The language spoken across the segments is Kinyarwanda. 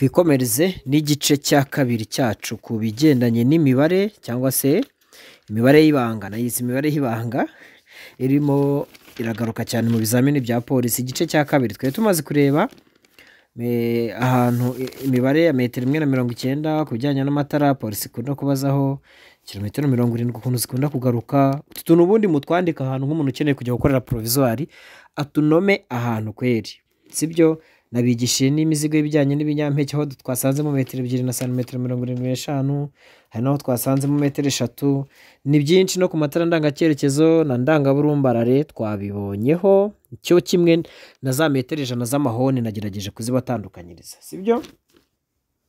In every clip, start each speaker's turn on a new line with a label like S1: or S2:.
S1: twikomereze n'igice cya kabiri cyacu ku bigendanye n'imibare cyangwa se imibare y'ibanga nayizi imibare y'ibanga irimo iragaruka cyane mu bizamini bya polisi igice cya kabiri twari tumaze kureba ahantu imibare ya metero imwe na mirongo icyenda ku bijyanye n'amatara polisi ikunda kubazaho kilometero mirongo irindwi ukuntu zikunda kugaruka utu tuntu ubundi mutwandika ahantu nk'umuntu ukeneye kujya gukorera porovizwari atunome ahantu kweri sibyo Nabigishije n'imizigo y'ibijyanye n'ibinyampeke aho twasanzemo metero ebyiri na santimetero mirongo irindwi n'eshanu, hari n'aho twasanzemo metero eshatu, ni byinshi no ku matara ndangacyerekezo na ndangaburumbarare twabibonyeho, cyo kimwe na za metero ijana z'amahoni nagerageje kuzibatandukanyiriza, sibyo?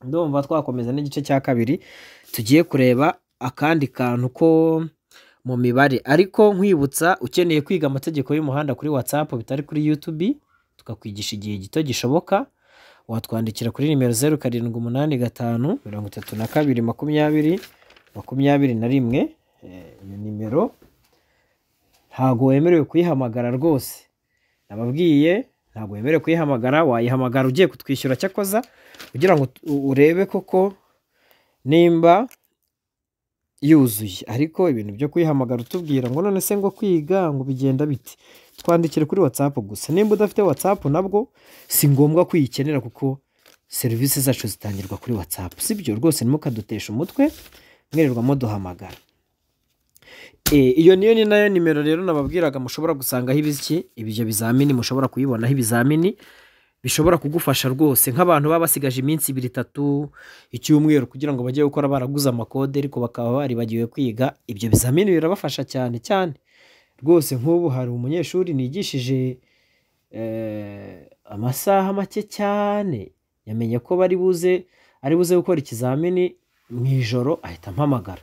S1: Ndumva twakomeza n'igice cya kabiri tugiye kureba akandi kantu ko mu mibare, ariko nkwibutsa ukeneye kwiga amategeko y'umuhanda kuri watsapu bitari kuri yutubi tukakwigisha igihe gito gishoboka watwandikira kuri nimero zeru karindwi umunani gatanu mirongo itatu na kabiri makumyabiri makumyabiri na rimwe eh, iyo nimero ntabwo wemerewe kuyihamagara rwose nababwiye ntabwo wemerewe kuyihamagara wayihamagara ugiye kutwishyura cyakoza kugira ngo urebe koko nimba yuzuye ariko ibintu byo kuyihamagara utubwira ngo none se ngo kwiga ngo bigenda bite twandikire kuri WhatsApp gusa nimba udafite WhatsApp nabwo si ngombwa ko kuko serivisi zacu zitangirwa kuri watsapu si byo rwose dutesha umutwe mwirirwamo duhamagara e, iyo niyo ni nayo nimero rero nababwiraga mushobora gusangaho ibiki ibyo bizamini mushobora kuyibonaho ibizamini bishobora kugufasha rwose nk'abantu baba basigaje iminsi ibiri itatu icyumweru kugira ngo bajye gukora baraguze amakode ariko bakaba baribagiwe kwiga ibyo bizamini birabafasha cyane cyane rwose nk'ubu hari umunyeshuri nigishije eh, amasaha make cyane yamenye ko bari buze ari buze gukora ikizamini mu ijoro ahita ampamagara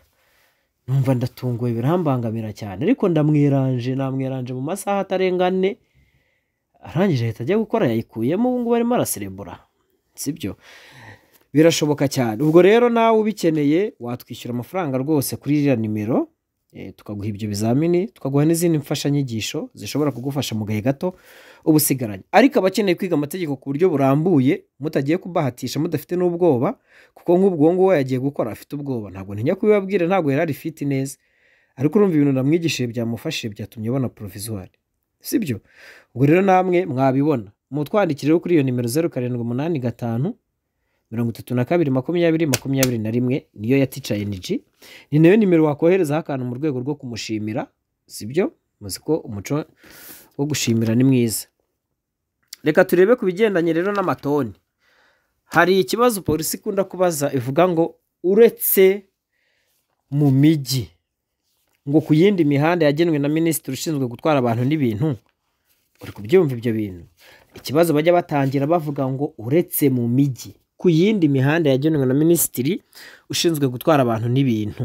S1: numva ndatunguwe birambangamira cyane ariko ndamwiranje namwiranje mu masaha atarenga ane arangije ahita ajya gukora yayikuyemo ubu ngubu arimo araserebura sibyo birashoboka cyane ubwo rero nawe ubikeneye watwishyura amafaranga rwose kuri iriya nimero Eh, tukaguha ibyo bizamini tukaguha n'izindi mfashanyigisho zishobora kugufasha mu gahe gato uba usigaranye ariko abakeneye kwiga amategeko ku buryo burambuye mutagiye kubahatisha mudafite n'ubwoba kuko nk'ubwo ngubu yagiye gukora afite ubwoba ntabwo ntinya kubibabwira ntabwo yari arifite neza ariko urumva ibintu namwigishije byamufashije byatumye ubona porovizuwari sibyo ubwo rero namwe mwabibona mutwandikireho kuri iyo nimero zeru karindwi umunani gatanu mirongo itatu na kabiri makumyabiri makumyabiri na rimwe niyo ya tica ni nayo nimero wakoherezaho akantu mu rwego rwo kumushimira sibyo muzi ko umuco wo gushimira ni mwiza reka turebe ku bigendanye rero n'amatoni hari ikibazo polisi ikunda kubaza ivuga ngo uretse mu mijyi ngo ku yindi mihanda yagenwe na minisitiri ushinzwe gutwara abantu n'ibintu uri kubyumva ibyo bintu ikibazo bajya batangira bavuga ngo uretse mu mijyi ku yindi mihanda yagenwe na minisitiri ushinzwe gutwara abantu n'ibintu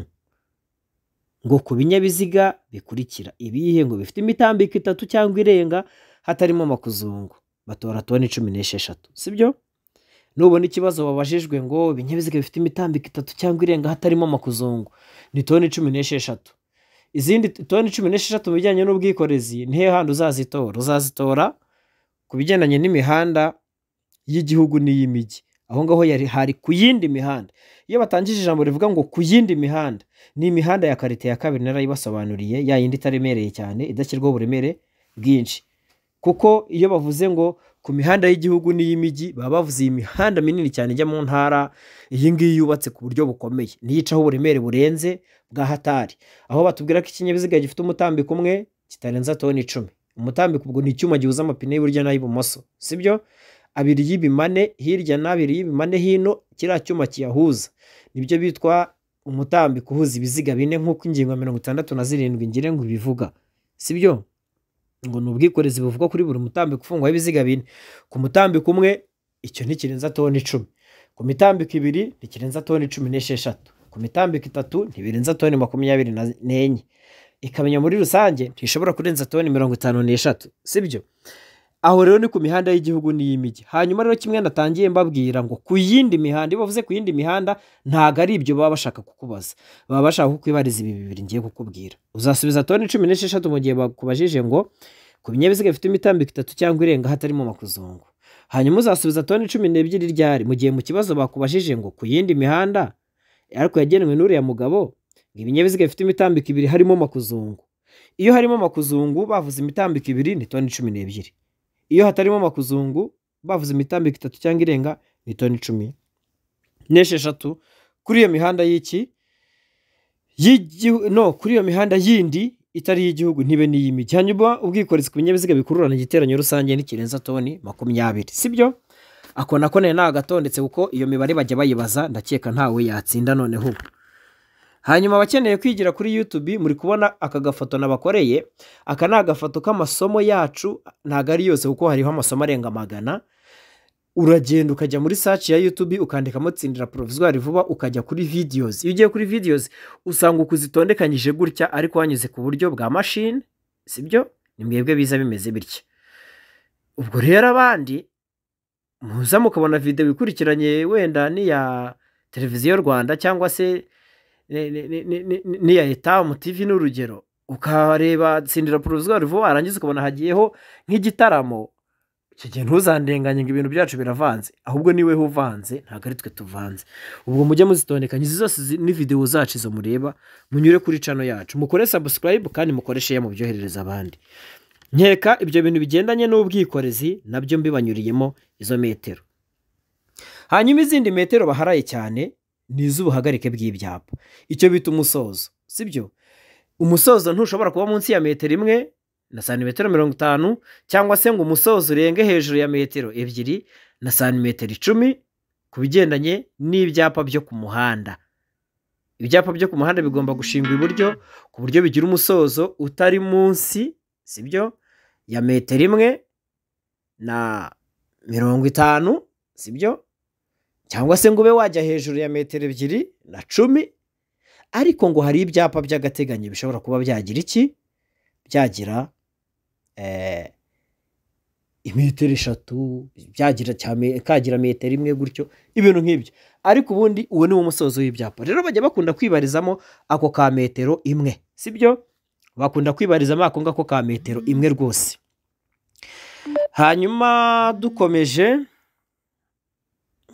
S1: ngo ku binyabiziga bikurikira ibihe ngo bifite imitambiko itatu cyangwa irenga hatarimo amakuzungu batora toni cumi n'esheshatu sibyo nubona ikibazo babajijwe ngo ibinyabiziga bifite imitambiko itatu cyangwa irenga hatarimo amakuzungu ni toni cumi n'esheshatu izindi toni cumi n'esheshatu mu bijyanye n'ubwikorezi ni he handi uzazitora uzazitora ku bigendanye n'imihanda y'igihugu n'iy'imijyi aho ngaho yari hari ku yindi mihanda iyo batangije ijambo rivuga ngo ku yindi mihanda ni imihanda ya karite ya kabiri narayibasobanuriye ya yindi itaremereye cyane idashyirwaho uburemere bwinshi kuko iyo bavuze ngo ku mihanda y'igihugu n'iy'imijyi baba bavuze iyi mihanda minini cyane ijya mu ntara iyi ngiyi yubatse ku buryo bukomeye niyicaho uburemere burenze bwa hatari aho batubwira ko ikinyabiziga gifite umutambiko umwe kitarenza toni icumi umutambiko ubwo ni icyuma gihuza amapine y'uburyo n'ay'ibumoso sibyo abiri y'ibimane hirya n'abiri y'ibimane hino kiriya cyuma kiyahuza nibyo bitwa umutambi kuhuza ibiziga bine nk'uko ingingo mirongo itandatu na zirindwi ngirengo ibivuga sibyo ngo ni ubwikorezi buvuga kuri buri mutambi ufungwaho ibiziga bine ku mutambi kumwe icyo ntikirenza toni icumi ku mitambiko ibiri ntikirenza toni cumi n'esheshatu ku mitambiko itatu ntibirenza toni makumyabiri n'enye ikamenya muri rusange ntishobora kurenza toni mirongo itanu n'eshatu sibyo aho rero ni ku mihanda y'igihugu n'iy'imijyi hanyuma rero kimwe natangiye mbabwira ngo ku yindi mihanda iyo bavuze ku yindi mihanda ntabwo ari ibyo baba bashaka kukubaza baba bashaka kukwibariza ibi bibiri ngiye kukubwira uzasubiza toni cumi n'esheshatu mu gihe bakubajije ngo ku binyabiziga bifite imitambiko itatu cyangwa irenga hatarimo makuzungu hanyuma uzasubiza toni cumi n'ebyiri ryari mu gihe mu kibazo bakubajije ngo ku yindi mihanda ariko yagenwe n'uriya mugabo ngo ibinyabiziga bifite imitambiko ibiri harimo makuzungu iyo harimo makuzungu bavuze imitambiko ibiri ni toni cumi n'ebyiri iyo hatarimo amakuzungu bavuze imitambiko itatu cyangwa irenga ni toni icumi n'esheshatu kuri iyo mihanda y'iki no kuri iyo mihanda yindi itari iy'igihugu ntibe n'iy'imijyi hanyuma ubwikorezi ku binyabiziga bikururana igiteranyo rusange n'ikirenza toni makumyabiri sibyo ako nako nari nagatondetse kuko iyo mibare bajya bayibaza ndakeka ntawe yatsinda noneho hanyuma abakeneye kwigira kuri YouTube muri kubona aka gafoto nabakoreye aka ni agafoto k'amasomo yacu ntabwo ari yose kuko hariho amasomo arenga magana uragenda ukajya muri saci ya YouTube ukandikamo tsindira porovizwari vuba ukajya kuri videos iyo ugiye kuri videos usanga ukuzitondekanyije gutya ariko wanyuze ku buryo bwa mashini sibyo ni mwebwe biza bimeze bityo. ubwo rero abandi muza mukabona videwo ikurikiranye wenda n'iya televiziyo rwanda cyangwa se n'iya leta umutivi n’urugero ukareba sindira porozwa vuba warangiza ukabona hagiyeho nk'igitaramo icyo gihe ntuzandenganye ngo ibintu byacu biravanze ahubwo niwe uvanze ntabwo ari twe tuvanze ubwo mujye muzitondekanya izi zose ni zacu izo mureba munyure kuri cano yacu mukore sabusikarayibu kandi mukore mu mubyoherereza abandi nkeka ibyo bintu bigendanye n'ubwikorezi nabyo mbibanyuriyemo izo metero hanyuma izindi metero baharaye cyane ni iz'ubuhagarike bw'ibyapa icyo bita umusozo sibyo umusozo ntushobora kuba munsi ya metero imwe na santimetero mirongo itanu cyangwa se ngo umusozo urenge hejuru ya metero ebyiri na santimetero icumi ku bigendanye n'ibyapa byo ku muhanda ibyapa byo ku muhanda bigomba gushingwa iburyo ku buryo bigira umusozo utari munsi sibyo ya metero imwe na mirongo itanu sibyo cyangwa se ngo ube wajya hejuru ya metero ebyiri na cumi ariko ngo hari ibyapa by'agateganyo bishobora kuba byagira iki byagira eh, imetero eshatu byagira kagira metero imwe gutyo ibintu nk'ibyo ariko ubundi uwo ni wo musozo w'ibyapa rero bajya bakunda kwibarizamo ako ka metero imwe si byo bakunda kwibarizamo ako ngako ka metero imwe rwose hanyuma dukomeje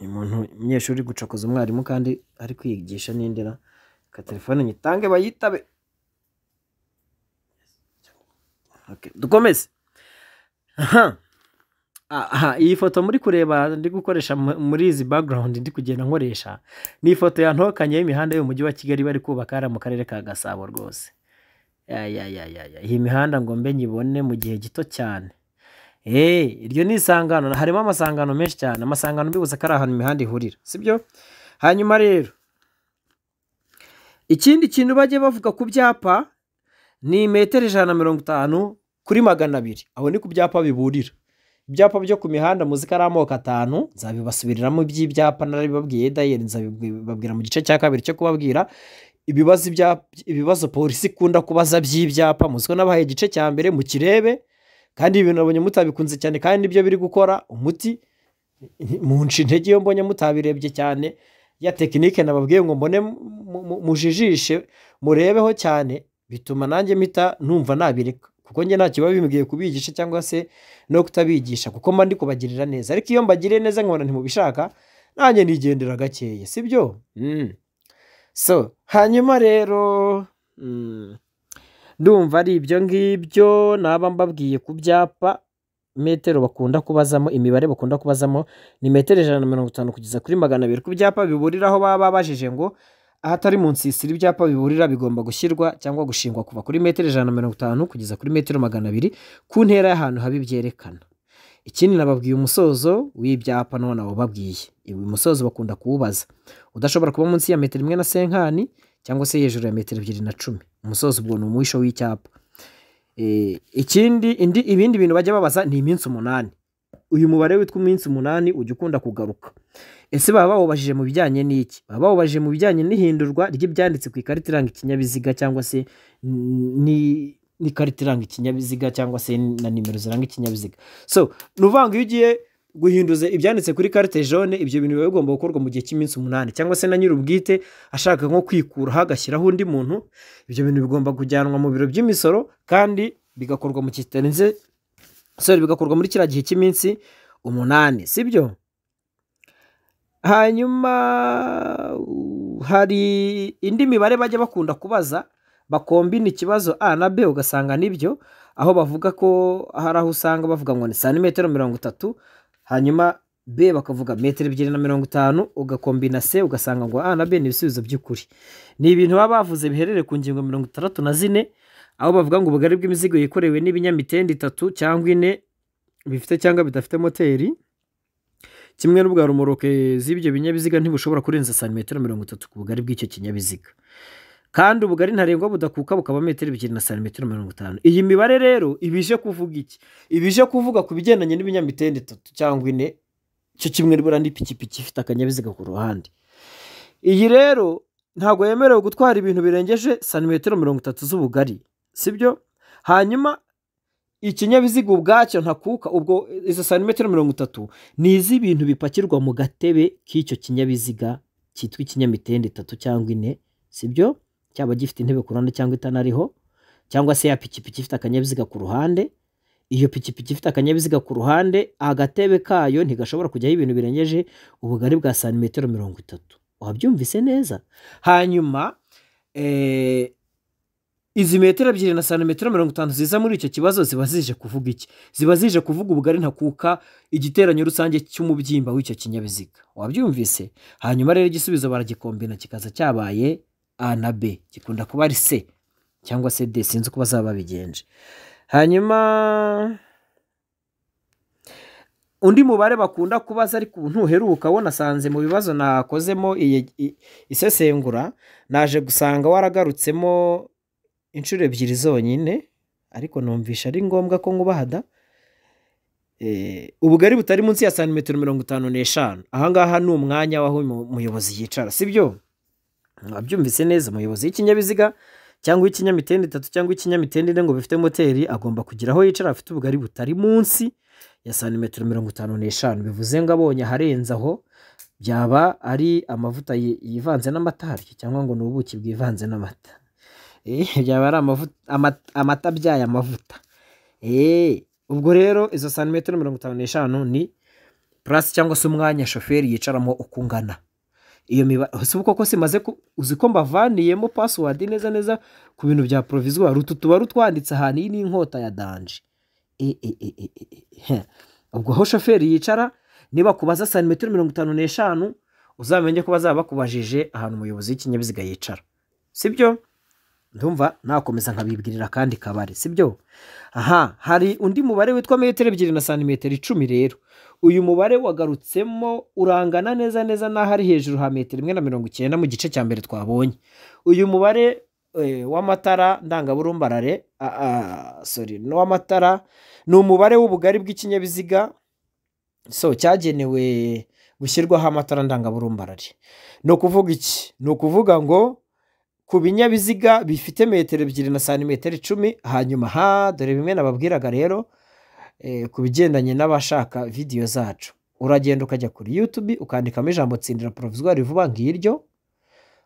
S1: uyu muntu umunyeshuri uri gucokoza umwarimu kandi ari kwigisha nindira ka telefone nyitange bayitabe dukomeze iyi foto muri kureba ndi gukoresha muri izi background ndi kugenda nkoresha ni ifoto yantokanye y'imihanda yo mu mujyi wa kigali bari kubaka hariya mu karere ka gasabo rwose iyi mihanda ngo mbe nyibone mu gihe gito cyane eee eh, iryo ni isangano harimo amasangano menshi cyane amasangano mbibuze ko ari ahantu imihanda ihurira sibyo hanyuma rero ikindi kintu bajya bavuga ku byapa ni metero ijana na mirongo itanu kuri magana abiri aho ni ku byapa biburira ibyapa byo ku mihanda muzi ko ari amoko atanu nzabibasubiriramo iby'ibyapa narabibabwiye dayeri nzabibabwira mu gice cya kabiri cyo kubabwira ibibazo polisi ikunda kubaza by'ibyapa muzi ko nabahaye igice cya mbere mu kirebe kandi ibi bintu mutabikunze cyane kandi nibyo biri gukora umuti mu intege iyo mbonye mutabirebye cyane ya tekinike nababwiye ngo mbone mujijishe murebeho cyane bituma nanjye mpita numva nabireka kuko njye ntacyo biba bimbwiye kubigisha cyangwa se no kutabigisha kuko mba ndi kubagirira neza ariko iyo mbagiriye neza nkabona ntimubishaka nanjye nigendera gakeye si byo mm. so hanyuma rero mm. ndumva ari ibyo ngibyo naba mbabwiye ku byapa metero bakunda kubazamo imibare bakunda kubazamo ni metero ijana na mirongo itanu kugeza kuri magana abiri ku byapa biburiraho baba babajije ngo ahatari mu nsisiro ibyapa biburira bigomba gushyirwa cyangwa gushingwa kuva kuri metero ijana na mirongo itanu kugeza kuri metero magana abiri ku ntera y'ahantu habi byerekana ikindi nababwiye umusozo w'ibyapa none wababwiye uyu musozo bakunda kuwubaza udashobora kuba munsi ya metero imwe na senkani cyangwa se hejuru ya metero ebyiri na cumi umusozo ubwo ni umwisho w'icyapa eh, ikindi indi ibindi bintu bajya babaza ni iminsi umunani uyu mubare witwa iminsi umunani ujya ukunda kugaruka ese baba bawubajije mu bijyanye n'iki baba bawubajije mu bijyanye n'ihindurwa ry'ibyanditse ku ikarita iranga ikinyabiziga cyangwa se n'ikarita iranga ikinyabiziga cyangwa se na nimero ziranga ikinyabiziga so ni uvuga ngo iyo ugiye guhinduza ibyanditse kuri karite jone ibyo bintu biba bigomba gukorwa mu gihe cy'iminsi umunani cyangwa se na nyir'ubwite ashaka nko kwikuraho agashyiraho undi muntu ibyo bintu bigomba kujyanwa mu biro by'imisoro kandi bigakorwa mu kitarenze sorry bigakorwa muri kiriya gihe cy'iminsi umunani sibyo hanyuma hari indi mibare bajya bakunda kubaza bakombina ikibazo a na b ugasanga nibyo aho bavuga ko hari aho usanga bavuga ngo ni santimetero mirongo itatu hanyuma b bakavuga metero ebyiri na mirongo itanu ugakombina c ugasanga ngo a na b ni ibisubizo by'ukuri ni ibintu baba bavuze biherereye ku ngingo mirongo itandatu na zine aho bavuga ngo ubugari bw'imizigo yikorewe n'ibinyamitende itatu cyangwa ine bifite cyangwa bidafite moteri kimwe n'ubwa rumoroke z'ibyo binyabiziga ntibushobora kurenza santimetero mirongo itatu ku bugari bw'icyo kinyabiziga kandi ubugari ntarengwa budakuka bukaba metero ebyiri na santimetero mirongo itanu iyi mibare rero ibije kuvuga iki ibije kuvuga ku bigendanye n'ibinyamitende itatu cyangwa ine cyo kimwe nibura n'ipikipiki ifite akanyabiziga ku ruhande iyi rero ntabwo yemerewe gutwara ibintu birengeje santimetero mirongo itatu z'ubugari sibyo hanyuma ikinyabiziga ubwacyo ntakuka ubwo izo santimetero mirongo itatu ni iz'ibintu bipakirwa mu gatebe k'icyo kinyabiziga cyitwa ikinyamitende itatu cyangwa ine sibyo cyaba gifite intebe ku ruhande cyangwa itanariho cyangwa se ya pikipiki ifite akanyabiziga ku ruhande iyo pikipiki ifite akanyabiziga ku ruhande agatebe kayo ntigashobora kujyaho ibintu birengeje ubugari bwa santimetero mirongo itatu wabyumvise neza hanyuma eh, izi metero ebyiri na santimetero mirongo itanu ziza muri icyo kibazo ziba zije kuvuga iki ziba zije kuvuga ubugari ntakuka igiteranyo rusange cy'umubyimba w'icyo kinyabiziga wabyumvise hanyuma rero igisubizo baragikombina kikaza cyabaye a na b gikunda kuba ari c cyangwa se d sinzi uko bazaba babigenje hanyuma undi mubare bakunda kubaza ariko ubu ntuheruka wo nasanze mu bibazo nakozemo iyi isesengura naje gusanga waragarutsemo inshuro ebyiri zonyine ariko numvisha ari ngombwa ko nkubahada eh, ubugari butari munsi ya santimetero mirongo itanu n'eshanu ahangaha ni umwanya w'aho umuyobozi yicara si byo abyumvise neza umuyobozi w'ikinyabiziga cyangwa ikinyamitende itatu cyangwa ikinyamitende ine ngo bifite moteri agomba kugira aho yicara afite ubugari butari munsi ya santimetero mirongo itanu n'eshanu bivuze ngo abonye aharenze aho byaba ari amavuta yivanze n'amata cyangwa ngo ni ubuki bwivanze n'amata eh, byaba ari amata abyaye amavuta eh, ubwo rero izo santimetero mirongo itanu n'eshanu ni purasi cyangwa se umwanya shoferi yicaramo uko ungana iyo mibare uko kose imaze uzi ko mbavaniyemo pasiwadi neza neza ku bintu bya porovizuwari utu tuba rutwanditse ahantu iyi ni inkota ya danje e, e, e, ubwo aho shoferi yicara niba kubaza santimetero mirongo itanu n'eshanu uzamenye ko bazaba bakubajije ahantu umuyobozi w'ikinyabiziga yicara sibyo ndumva nakomeza nkabibwirira kandi kabare sibyo aha hari undi mubare witwa metero ebyiri na santimetero icumi rero uyu mubare wagarutsemo urangana neza neza n'aho ari hejuru ha metero imwe na mirongo icyenda mu gice cya mbere twabonye uyu mubare eh, w'amatara ndangaburumbarare sorry n'uw'amatara ni umubare w'ubugari bw'ikinyabiziga so cyagenewe gushyirwaho amatara ndangaburumbarare ni ukuvuga iki ni ukuvuga ngo ku binyabiziga bifite metero ebyiri na santimetero icumi hanyuma ha dore bimwe nababwiraga rero Eh, ku bigendanye n'abashaka vidiyo zacu uragenda ukajya kuri yutubi ukandikamo ijambo tsindira porovizwari rivuga ngiryo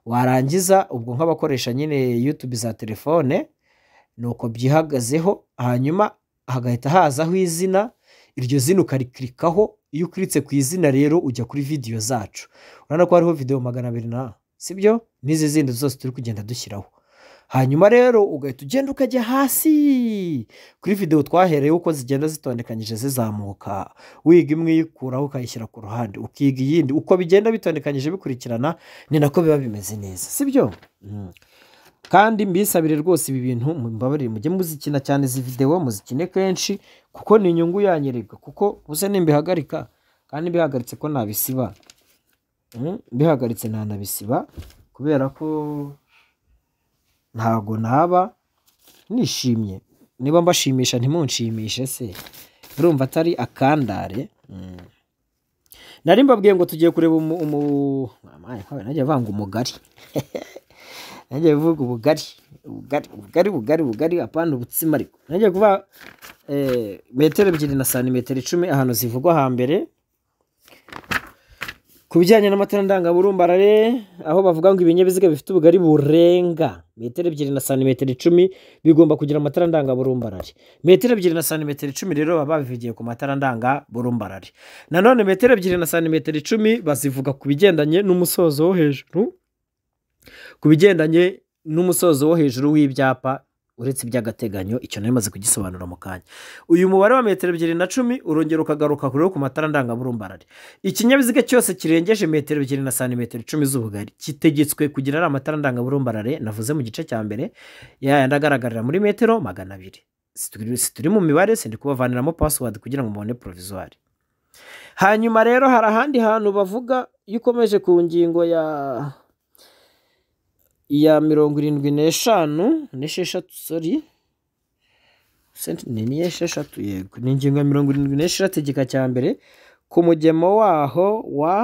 S1: warangiza ubwo nk'abakoresha nyine yutubi za telefone ni uko byihagazeho hanyuma hagahita hazaho izina iryo zina ukarikirikaho iyo ukiritse ku izina rero ujya kuri vidiyo zacu urabona ko hariho videwo magana abiri na sibyo n'izi zindi zose turi kugenda dushyiraho hanyuma rero ugahita ugenda ukajya hasi kuri videwo twahereye uko zigenda zitondekanyije zizamuka wiga imwe uyikuraho ukayishyira ku ruhande ukiga iyindi uko bigenda bitondekanyije bikurikirana ni nako biba bimeze neza si byo hmm. kandi mbisabire rwose ibi bintu mbabarire mujye muzikina cyane izi videwo muzikine kenshi kuko ni inyungu yanyirirwa kuko busa nimbihagarika kandi mbihagaritse ko nabisiba hmm? mbihagaritse ntanabisiba kubera ko Ntabwo naba nishimye niba mbashimisha ntimunshimishe se urumva atari akandare hmm. nari mbabwiye ngo tugiye kureba eh, najya avanga umugari najya kuvuga ubugari ubugari ubugari ubugari ubugari apana ubutsima ariko najya kuba eh, metero ebyiri na santimetero icumi ahantu zivugwa hambere Ku bijyanye n'amatara ndangaburumbarare aho bavuga ngo ibinyabiziga bifite ubugari burenga metero ebyiri na santimetero icumi bigomba kugira amatara ndangaburumbarare. Metero ebyiri na santimetero icumi rero baba babivugiye ku matara ndangaburumbarare. Nanone metero ebyiri na santimetero icumi bazivuga ku bigendanye n'umusozo wo hejuru, ku bigendanye n'umusozo wo hejuru w'ibyapa. uretse iby'agateganyo icyo nawe maze kugisobanura mu kanya uyu mubare wa metero ebyiri na cumi urongera ukagaruka kure ku matara ndangaburumbarare ikinyabiziga cyose kirengeje metero ebyiri na santimetero icumi z'ubugari kitegetswe kugira ari amatara ndangaburumbarare navuze mu gice cya mbere yayandi agaragarira muri metero magana abiri turi mu mibare sindi kubavaniramo pasiwadi kugira ngo mubone porovizuwari hanyuma rero hari ahandi hantu bavuga iyo ukomeje ku ngingo ya iya mirongo irindwi n'eshanu n'esheshatu sori ni esheshatu yego ni ingingo ya mirongo irindwi n'esheshatu igika cya mbere ku mugemo waho wa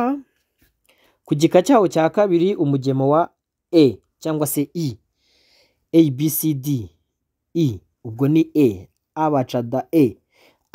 S1: ku gika cyawo cya kabiri umugemo wa e cyangwa se i abcd i e, ubwo ni e abacada e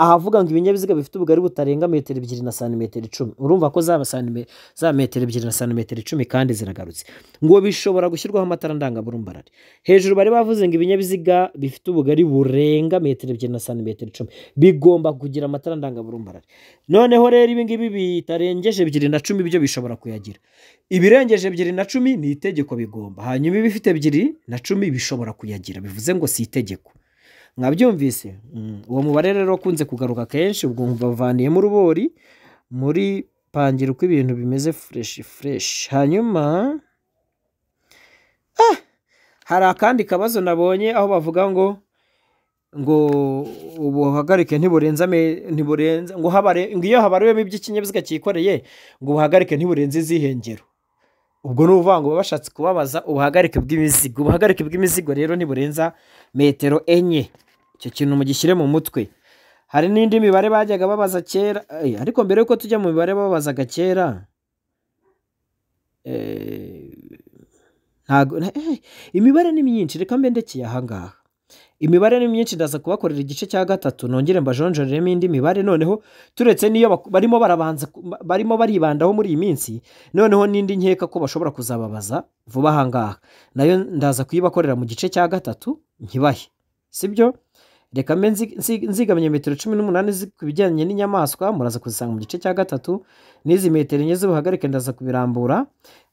S1: ahavuga ngo ibinyabiziga bifite ubugari butarenga metero ebyiri na santimetero icumi urumva ko za metero ebyiri na santimetero icumi kandi ziragarutse ngo bishobora gushyirwaho amatara ndangaburumbarare hejuru bari bavuze ngo ibinyabiziga bifite ubugari burenga metero ebyiri na santimetero icumi bigomba kugira amatara ndangaburumbarare noneho rero ibingibi bitarengeje ebyiri na cumi byo bishobora kuyagira ibirengeje ebyiri na cumi ni itegeko bigomba hanyuma ibifite ebyiri na cumi bishobora kuyagira bivuze ngo si itegeko mwabyumvise mm, uwo mubare rero ukunze kugaruka kenshi ubwo bavaniyemo urubori muri pangira uko ibintu bimeze fureshi fureshi hanyuma ah, hari akandi kabazo nabonye aho bavuga ngo ngo ubuhagarike ntiburenza ntiburenza ngo iyo habariwemo iby'ikinyabiziga cyikoreye ngo ubuhagarike ntiburenze izihe ngero ubwo ni ukuvuga ngo bashatse kubabaza ubuhagarike bw'imizigo ubuhagarike bw'imizigo rero ntiburenza metero enye icyo kintu mugishyire mu mutwe hari n'indi mibare bajyaga babaza kera eh, ariko mbere y'uko tujya mu mibare babazaga kera eh, ntabwo eh, imibare ni myinshi reka mbe ndekeye ahangaha imibare ni myinshi ndaza kubakorera igice cya gatatu nongere mbajonjoreremo indi mibare noneho turetse n'iyo barimo barabanza barimo baribandaho muri iyi minsi noneho n'indi nkeka ko bashobora kuzababaza vuba ahangaha nayo ndaza kuyibakorera mu gice cya gatatu nkibahe sibyo reka mbe nzigamye metero cumi n'umunani ku bijyanye n'inyamaswa muraza kuzisanga mu gice cya gatatu n'izi metero enye z'ubuhagarike ndaza kubirambura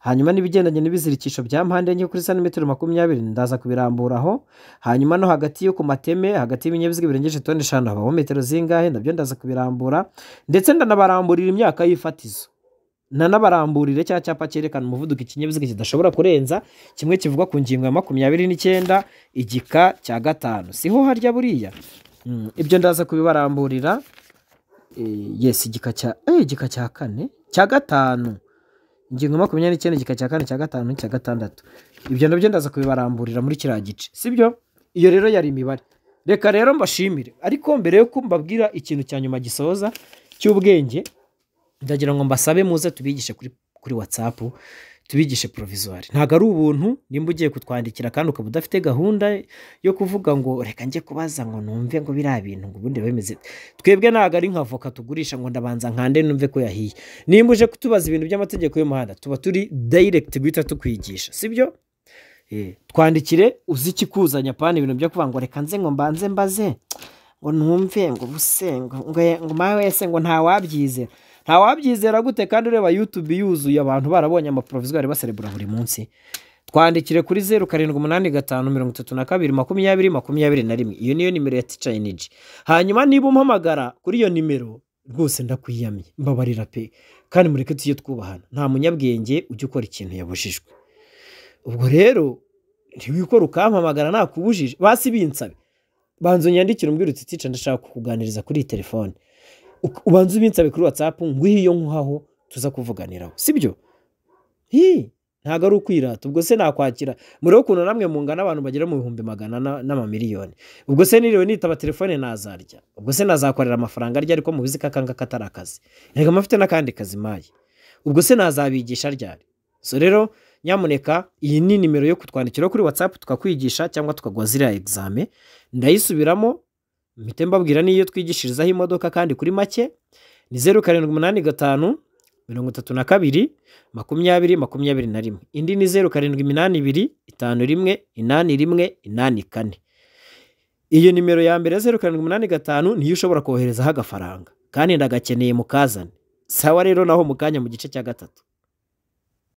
S1: hanyuma n'ibigendanye n'ibizirikisho bya mpande enye kuri santimetero makumyabiri ndaza kubiramburaho hanyuma no hagati yo ku mateme hagati y'ibinyabiziga birengeje toni eshanu habaho metero zingahe nabyo ndaza kubirambura ndetse ndanabaramburira imyaka y'ifatizo nanabaramburire cya cyapa cyerekana umuvuduko ikinyabiziga kidashobora kurenza kimwe kivugwa ku ngingo ya makumyabiri n'icyenda igika cya gatanu siho harya buriya hmm, ibyo ndaza kubibaramburira eh, yesi igika cya eh, igika cya kane cya gatanu ingingo makumyabiri n'icyenda igika cya kane cya gatanu cya gatandatu ibyo nabyo ndaza kubibaramburira muri kiriya gice sibyo iyo rero yari imibare reka rero mbashimire ariko mbere yo kumbabwira ikintu cya nyuma gisoza cy'ubwenge ndagira ngo mbasabe muze tubigishe kuri watsapu tubigishe porovizwari ntabwo ari ubuntu nimba ugiye kutwandikira kandi ukaba udafite gahunda yo kuvuga ngo reka njye kubaza ngo numve ngo biriya bintu ngo ubundi bimeze twebwe ntabwo ari nka voka tugurisha ngo ndabanza nkande numve ko yahiye nimba uje kutubaza ibintu by'amategeko y'umuhanda tuba turi dayiregiti guhita tukwigisha sibyo eh, twandikire uzi ikikuzanya pana ibintu byo kuvuga ngo reka nze ngo mbanze mbaze ngo numve ngo buse ngo ngo mawe wese ngo ntawabyize ntawabyizera gute kandi ureba yutube yuzuye abantu barabonye amaporoviziyo baserebura buri munsi twandikire kuri zeru karindwi umunani gatanu mirongo itatu na kabiri makumyabiri makumyabiri na rimwe iyo niyo nimero ya tica eniji hanyuma niba umpamagara kuri iyo nimero rwose ndakwiyamye mbabarira pe kandi mureke tujye twubahana nta munyabwenge ujya ukora ikintu yabujijwe ubwo rero ntiwikore ukampamagara nakubujije basi binsabe banza unyandikire umbwira tica ndashaka kukuganiriza kuri telefone ubanza ubinsabe kuri watsapu nguhe iyo nkuhaho tuza kuvuganiraho si sibyo ntabwo ari ukwirata ubwo se nakwakira murebe ukuntu namwe mungana abantu bagera mu bihumbi magana n'amamiliyoni ubwo se niriwe nitaba telefone nazarya ubwo se nazakorera amafaranga arya ariko mubizi ko akangaka atari akazi reka mfite n'akandi kazi maye ubwo se nazabigisha ryari so rero nyamuneka iyi ni nimero yo kutwandikira kuri watsapu tukakwigisha cyangwa tukaguha ziriya egizame ndayisubiramo mpite mbabwira n'iyo twigishirizaho imodoka kandi kuri make ni zeru karindwi umunani gatanu mirongo itatu na kabiri makumyabiri makumyabiri na rimwe indi ni zeru karindwi iminani ibiri itanu rimwe inani rimwe inani kane iyo nimero ya mbere zeru karindwi umunani gatanu niyo ushobora koherezaho agafaranga kandi ndagakeneye mukazane sawa rero naho mu kanya mu gice cya gatatu